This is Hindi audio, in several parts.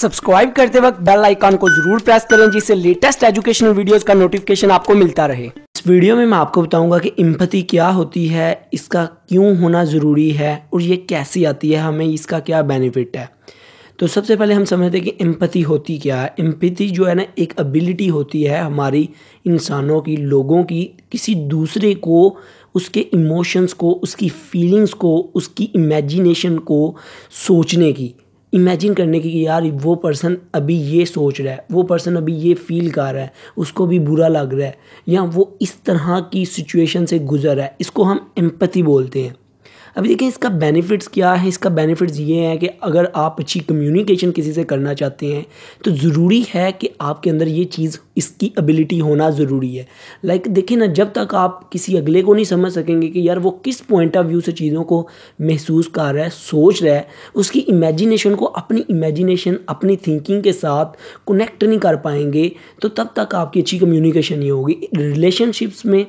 सब्सक्राइब करते वक्त बेल आइकॉन को जरूर प्रेस करें जिससे लेटेस्ट एजुकेशनल वीडियोस का नोटिफिकेशन आपको मिलता रहे इस वीडियो में मैं आपको बताऊंगा कि इम्पति क्या होती है इसका क्यों होना ज़रूरी है और ये कैसी आती है हमें इसका क्या बेनिफिट है तो सबसे पहले हम समझते हैं कि इम्पति होती क्या है इम्पति जो है ना एक अबिलिटी होती है हमारी इंसानों की लोगों की किसी दूसरे को उसके इमोशंस को उसकी फीलिंग्स को उसकी इमेजिनेशन को सोचने की इमेजिन करने की कि यार वो पर्सन अभी ये सोच रहा है वो पर्सन अभी ये फील कर रहा है उसको भी बुरा लग रहा है या वो इस तरह की सिचुएशन से गुजर रहा है इसको हम एम्पति बोलते हैं अभी देखिए इसका बेनिफिट्स क्या है इसका बेनिफिट्स ये हैं कि अगर आप अच्छी कम्युनिकेशन किसी से करना चाहते हैं तो ज़रूरी है कि आपके अंदर ये चीज़ इसकी एबिलिटी होना ज़रूरी है लाइक like, देखिए ना जब तक आप किसी अगले को नहीं समझ सकेंगे कि यार वो किस पॉइंट ऑफ व्यू से चीज़ों को महसूस कर रहा है सोच रहा है उसकी इमेजिनेशन को अपनी इमेजिनेशन अपनी थिंकिंग के साथ कनेक्ट नहीं कर पाएंगे तो तब तक आपकी अच्छी कम्युनिकेशन नहीं होगी रिलेशनशिप्स में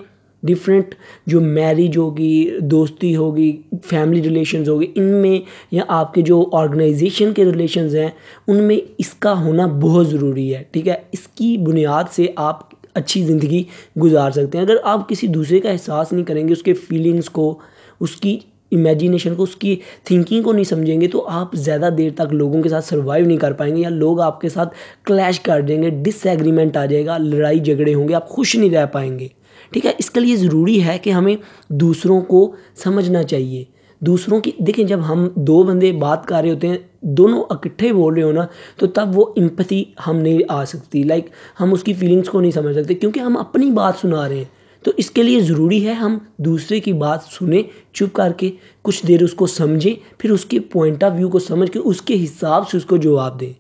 डिफरेंट जो मैरिज होगी दोस्ती होगी फैमिली रिलेशन होगी इनमें या आपके जो ऑर्गेनाइजेशन के रिलेशन हैं उनमें इसका होना बहुत ज़रूरी है ठीक है इसकी बुनियाद से आप अच्छी ज़िंदगी गुजार सकते हैं अगर आप किसी दूसरे का एहसास नहीं करेंगे उसके फीलिंग्स को उसकी इमेजिनेशन को उसकी थिंकिंग को नहीं समझेंगे तो आप ज़्यादा देर तक लोगों के साथ सर्वाइव नहीं कर पाएंगे या लोग आपके साथ क्लैश कर देंगे डिसएग्रीमेंट आ जाएगा लड़ाई झगड़े होंगे आप खुश नहीं रह पाएंगे ठीक है इसके लिए ज़रूरी है कि हमें दूसरों को समझना चाहिए दूसरों की देखें जब हम दो बंदे बात कर रहे होते हैं दोनों इकट्ठे बोल रहे हो ना तो तब वो इम्पति हम नहीं आ सकती लाइक हम उसकी फीलिंग्स को नहीं समझ सकते क्योंकि हम अपनी बात सुना रहे हैं तो इसके लिए ज़रूरी है हम दूसरे की बात सुने चुप करके कुछ देर उसको समझें फिर उसके पॉइंट ऑफ व्यू को समझ के उसके हिसाब से उसको जवाब दें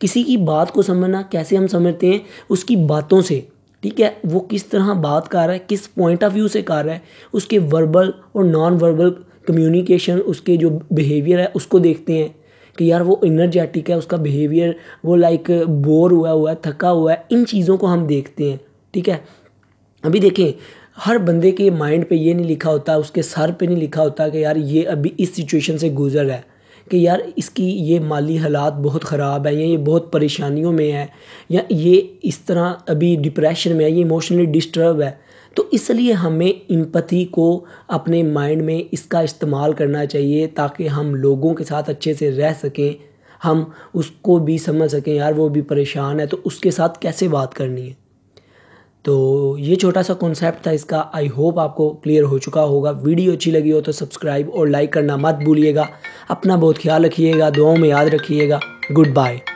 किसी की बात को समझना कैसे हम समझते हैं उसकी बातों से ठीक है वो किस तरह बात कर रहा है किस पॉइंट ऑफ व्यू से कर रहा है उसके वर्बल और नॉन वर्बल कम्युनिकेशन उसके जो बिहेवियर है उसको देखते हैं कि यार वो इनर्जेटिक है उसका बिहेवियर वो लाइक बोर हुआ हुआ है थका हुआ है इन चीज़ों को हम देखते हैं ठीक है अभी देखें हर बंदे के माइंड पे ये नहीं लिखा होता उसके सर पे नहीं लिखा होता कि यार ये अभी इस सिचुएशन से गुजर रहा है कि यार इसकी ये माली हालात बहुत ख़राब है या ये बहुत परेशानियों में है या ये इस तरह अभी डिप्रेशन में है ये इमोशनली डिस्टर्ब है तो इसलिए हमें इम्पति को अपने माइंड में इसका इस्तेमाल करना चाहिए ताकि हम लोगों के साथ अच्छे से रह सकें हम उसको भी समझ सकें यार वो भी परेशान है तो उसके साथ कैसे बात करनी है तो ये छोटा सा कॉन्सेप्ट था इसका आई होप आपको क्लियर हो चुका होगा वीडियो अच्छी लगी हो तो सब्सक्राइब और लाइक करना मत भूलिएगा अपना बहुत ख्याल रखिएगा दुआओं में याद रखिएगा गुड बाय